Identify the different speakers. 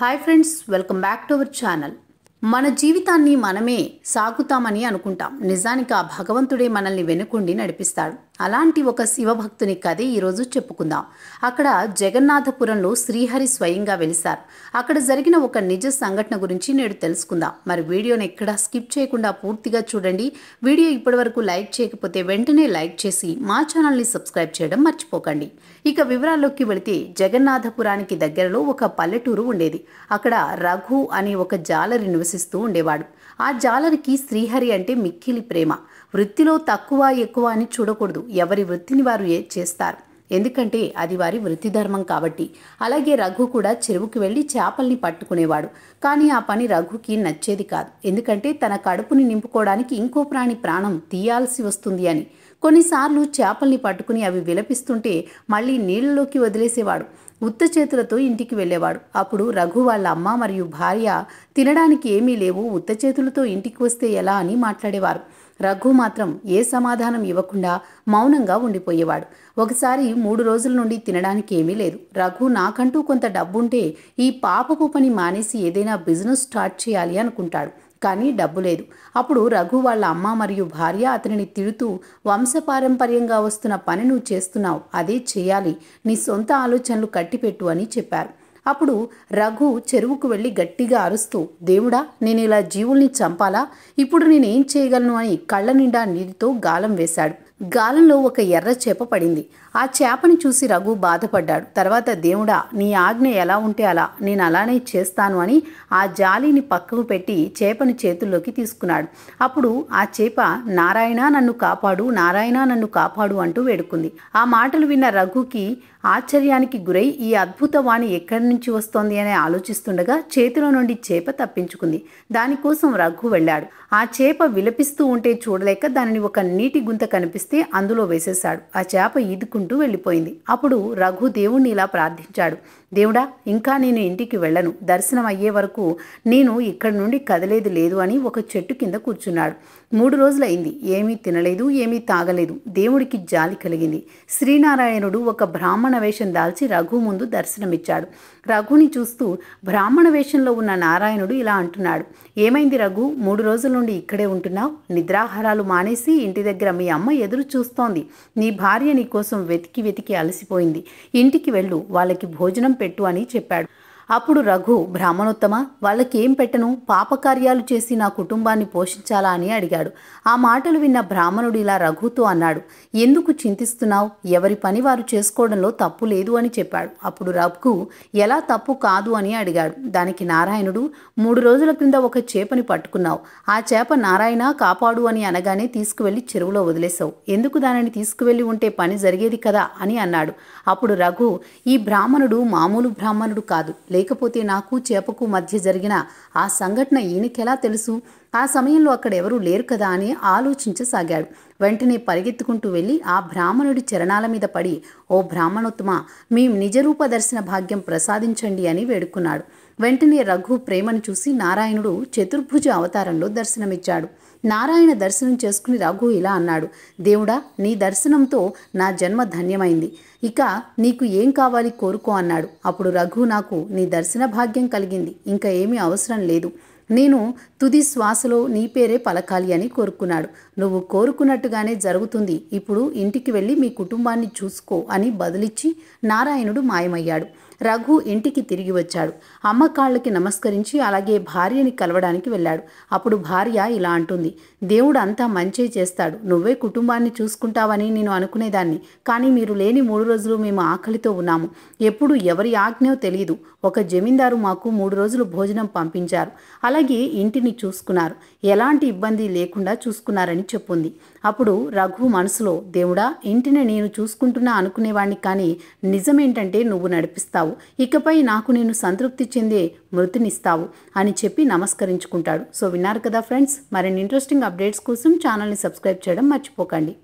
Speaker 1: hi friends welcome back to our channel మన జీవితాన్ని మనమే సాగుతామని అనుకుంటాం నిజానికి ఆ భగవంతుడే మనల్ని వెనుకుండి నడిపిస్తాడు అలాంటి ఒక శివభక్తుని కథ ఈరోజు చెప్పుకుందాం అక్కడ జగన్నాథపురంలో శ్రీహరి స్వయంగా వెలిశారు అక్కడ జరిగిన ఒక నిజ సంఘటన గురించి నేడు తెలుసుకుందాం మరి వీడియోని ఎక్కడ స్కిప్ చేయకుండా పూర్తిగా చూడండి వీడియో ఇప్పటివరకు లైక్ చేయకపోతే వెంటనే లైక్ చేసి మా ఛానల్ని సబ్స్క్రైబ్ చేయడం మర్చిపోకండి ఇక వివరాల్లోకి వెళితే జగన్నాథపురానికి దగ్గరలో ఒక పల్లెటూరు ఉండేది అక్కడ రఘు అనే ఒక జాలరి నివసిస్తూ ఉండేవాడు ఆ జాలరికి శ్రీహరి అంటే మిక్కిలి ప్రేమ వృత్తిలో తక్కువ ఎక్కువ అని చూడకూడదు ఎవరి వృత్తిని వారు చేస్తారు ఎందుకంటే అది వారి వృత్తి ధర్మం కాబట్టి అలాగే రఘు కూడా చెరువుకి వెళ్ళి చేపల్ని పట్టుకునేవాడు కానీ ఆ పని రఘుకి నచ్చేది కాదు ఎందుకంటే తన కడుపుని నింపుకోవడానికి ఇంకో ప్రాణి ప్రాణం తీయాల్సి వస్తుంది అని కొన్నిసార్లు చేపల్ని పట్టుకుని అవి విలపిస్తుంటే మళ్ళీ నీళ్ళలోకి వదిలేసేవాడు ఉత్త చేతులతో ఇంటికి వెళ్ళేవాడు అప్పుడు రఘు వాళ్ళ అమ్మ మరియు భార్య తినడానికి ఏమీ లేవు ఉత్త చేతులతో ఇంటికి వస్తే ఎలా అని మాట్లాడేవారు రఘు మాత్రం ఏ సమాధానం ఇవ్వకుండా మౌనంగా ఉండిపోయేవాడు ఒకసారి మూడు రోజుల నుండి తినడానికి ఏమీ లేదు రఘు నాకంటూ కొంత డబ్బుంటే ఈ పాపపు పని మానేసి ఏదైనా బిజినెస్ స్టార్ట్ చేయాలి అనుకుంటాడు కానీ డబ్బు లేదు అప్పుడు రఘు వాళ్ళ అమ్మ మరియు భార్య అతనిని తిడుతూ వంశపారంపర్యంగా వస్తున్న పని నువ్వు చేస్తున్నావు అదే చేయాలి నీ సొంత ఆలోచనలు కట్టిపెట్టు అని చెప్పారు అప్పుడు రఘు చెరువుకు వెళ్ళి గట్టిగా అరుస్తూ దేవుడా నేను ఇలా జీవుల్ని చంపాలా ఇప్పుడు నేనేం చేయగలను అని కళ్ళ నిండా నీటితో గాలం వేశాడు గాలంలో ఒక ఎర్ర చేప పడింది ఆ చేపని చూసి రఘు బాధపడ్డాడు తర్వాత దేవుడా నీ ఆజ్ఞ ఎలా ఉంటే అలా నేను అలానే చేస్తాను అని ఆ జాలీని పక్కకు పెట్టి చేపని చేతుల్లోకి తీసుకున్నాడు అప్పుడు ఆ చేప నారాయణ నన్ను కాపాడు నారాయణ నన్ను కాపాడు అంటూ వేడుకుంది ఆ మాటలు విన్న రఘుకి ఆశ్చర్యానికి గురై ఈ అద్భుత వాణి ఎక్కడి నుంచి వస్తోంది అని ఆలోచిస్తుండగా చేతిలో నుండి చేప తప్పించుకుంది దానికోసం రఘు వెళ్ళాడు ఆ చేప విలపిస్తూ ఉంటే చూడలేక దానిని ఒక నీటి గుంత కనిపిస్తే అందులో వేసేశాడు ఆ చేప ఈదుకుంటూ అనుకుంటూ వెళ్ళిపోయింది అప్పుడు రఘు దేవుణ్ణి ఇలా ప్రార్థించాడు దేవుడా ఇంకా నేను ఇంటికి వెళ్ళను దర్శనం అయ్యే వరకు నేను ఇక్కడి నుండి కదలేదు లేదు అని ఒక చెట్టు కింద కూర్చున్నాడు మూడు రోజులైంది ఏమీ తినలేదు ఏమీ తాగలేదు దేవుడికి జాలి కలిగింది శ్రీనారాయణుడు ఒక బ్రాహ్మణ వేషం దాల్చి రఘు ముందు దర్శనమిచ్చాడు రఘుని చూస్తూ బ్రాహ్మణ వేషంలో ఉన్న నారాయణుడు ఇలా అంటున్నాడు ఏమైంది రఘు మూడు రోజుల నుండి ఇక్కడే ఉంటున్నావు నిద్రాహారాలు మానేసి ఇంటి దగ్గర మీ అమ్మ ఎదురు చూస్తోంది నీ భార్య నీ కోసం వెతికి వెతికి అలసిపోయింది ఇంటికి వెళ్ళు వాళ్ళకి భోజనం పెట్టు అని చెప్పాడు అప్పుడు రఘు బ్రాహ్మణోత్తమ వాళ్ళకేం పెట్టను పాపకార్యాలు చేసి నా కుటుంబాన్ని పోషించాలా అని అడిగాడు ఆ మాటలు విన్న బ్రాహ్మణుడు ఇలా రఘుతో అన్నాడు ఎందుకు చింతిస్తున్నావు ఎవరి పని వారు చేసుకోవడంలో తప్పు లేదు అని చెప్పాడు అప్పుడు రఘు ఎలా తప్పు కాదు అని అడిగాడు దానికి నారాయణుడు మూడు రోజుల క్రింద ఒక చేపని పట్టుకున్నావు ఆ చేప నారాయణ కాపాడు అని అనగానే తీసుకువెళ్ళి చెరువులో వదిలేశావు ఎందుకు దానిని తీసుకువెళ్ళి ఉంటే పని జరిగేది కదా అని అన్నాడు అప్పుడు రఘు ఈ బ్రాహ్మణుడు మామూలు బ్రాహ్మణుడు కాదు లేకపోతే నాకు చేపకు మధ్య జరిగిన ఆ సంఘటన ఈయనకెలా తెలుసు ఆ సమయంలో అక్కడ ఎవరూ లేరు కదా అని ఆలోచించసాగాడు వెంటనే పరిగెత్తుకుంటూ వెళ్ళి ఆ బ్రాహ్మణుడి చరణాల మీద పడి ఓ బ్రాహ్మణోత్తమ మీ నిజరూప దర్శన భాగ్యం ప్రసాదించండి అని వేడుకున్నాడు వెంటనే రఘు ప్రేమను చూసి నారాయణుడు చతుర్భుజ అవతారంలో దర్శనమిచ్చాడు నారాయణ దర్శనం చేసుకుని రఘు ఇలా అన్నాడు దేవుడా నీ దర్శనంతో నా జన్మ ధన్యమైంది ఇక నీకు ఏం కావాలి కోరుకో అన్నాడు అప్పుడు రఘు నాకు నీ దర్శన భాగ్యం కలిగింది ఇంకా ఏమీ అవసరం లేదు నేను తుది శ్వాసలో నీ పేరే పలకాలి అని కోరుకున్నాడు నువ్వు కోరుకున్నట్టుగానే జరుగుతుంది ఇప్పుడు ఇంటికి వెళ్ళి మీ కుటుంబాన్ని చూసుకో అని బదిలిచ్చి నారాయణుడు మాయమయ్యాడు రఘు ఇంటికి తిరిగి వచ్చాడు అమ్మ కాళ్ళకి నమస్కరించి అలాగే భార్యని కలవడానికి వెళ్ళాడు అప్పుడు భార్య ఇలా అంటుంది దేవుడు అంతా మంచే చేస్తాడు నువ్వే కుటుంబాన్ని చూసుకుంటావని నేను అనుకునేదాన్ని కానీ మీరు లేని మూడు రోజులు మేము ఆకలితో ఉన్నాము ఎప్పుడు ఎవరి ఆజ్ఞో తెలియదు ఒక జమీందారు మాకు మూడు రోజులు భోజనం పంపించారు అలాగే ఇంటిని చూసుకున్నారు ఎలాంటి ఇబ్బంది లేకుండా చూసుకున్నారని చెప్పుంది అప్పుడు రఘు మనసులో దేవుడా ఇంటిని నేను చూసుకుంటున్నా అనుకునేవాడిని కానీ నిజమేంటంటే నువ్వు నడిపిస్తావు చేస్తావు ఇకపై నాకు నేను సంతృప్తి చెందే మృతినిస్తావు అని చెప్పి నమస్కరించుకుంటాడు సో విన్నారు కదా ఫ్రెండ్స్ మరిన్ని ఇంట్రెస్టింగ్ అప్డేట్స్ కోసం ఛానల్ని సబ్స్క్రైబ్ చేయడం మర్చిపోకండి